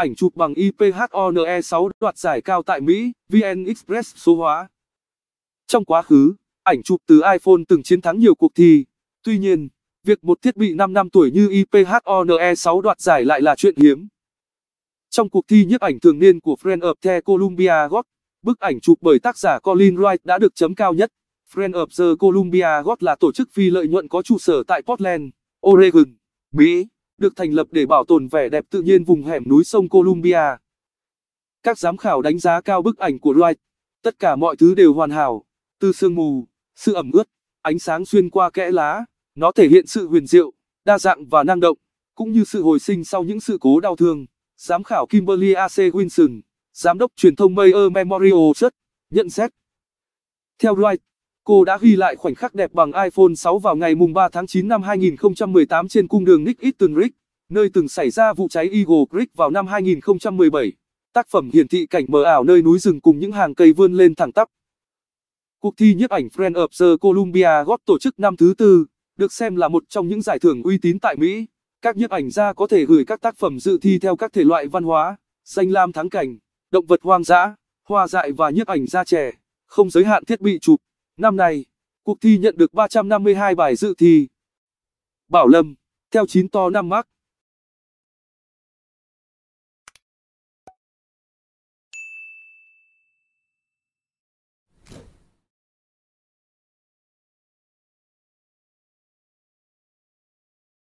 Ảnh chụp bằng IPHONE6 đoạt giải cao tại Mỹ, VN Express số hóa. Trong quá khứ, ảnh chụp từ iPhone từng chiến thắng nhiều cuộc thi. Tuy nhiên, việc một thiết bị 5 năm tuổi như IPHONE6 đoạt giải lại là chuyện hiếm. Trong cuộc thi nhiếp ảnh thường niên của Friend of the Columbia Got, bức ảnh chụp bởi tác giả Colin Wright đã được chấm cao nhất. Friend of the Columbia Got là tổ chức phi lợi nhuận có trụ sở tại Portland, Oregon, Mỹ được thành lập để bảo tồn vẻ đẹp tự nhiên vùng hẻm núi sông Columbia. Các giám khảo đánh giá cao bức ảnh của Wright. Tất cả mọi thứ đều hoàn hảo, từ sương mù, sự ẩm ướt, ánh sáng xuyên qua kẽ lá, nó thể hiện sự huyền diệu, đa dạng và năng động, cũng như sự hồi sinh sau những sự cố đau thương. Giám khảo Kimberly A.C. giám đốc truyền thông Mayer Memorial Church, nhận xét. Theo Wright, cô đã ghi lại khoảnh khắc đẹp bằng iPhone 6 vào ngày 3 tháng 9 năm 2018 trên cung đường Nick Easton Rick nơi từng xảy ra vụ cháy Eagle Creek vào năm 2017. Tác phẩm hiển thị cảnh mờ ảo nơi núi rừng cùng những hàng cây vươn lên thẳng tắp. Cuộc thi nhiếp ảnh Friend of the Columbia góp tổ chức năm thứ tư, được xem là một trong những giải thưởng uy tín tại Mỹ. Các nhiếp ảnh gia có thể gửi các tác phẩm dự thi theo các thể loại văn hóa, danh lam thắng cảnh, động vật hoang dã, hoa dại và nhiếp ảnh gia trẻ, không giới hạn thiết bị chụp. Năm nay, cuộc thi nhận được 352 bài dự thi. Bảo Lâm, theo 9 to 5 mắc.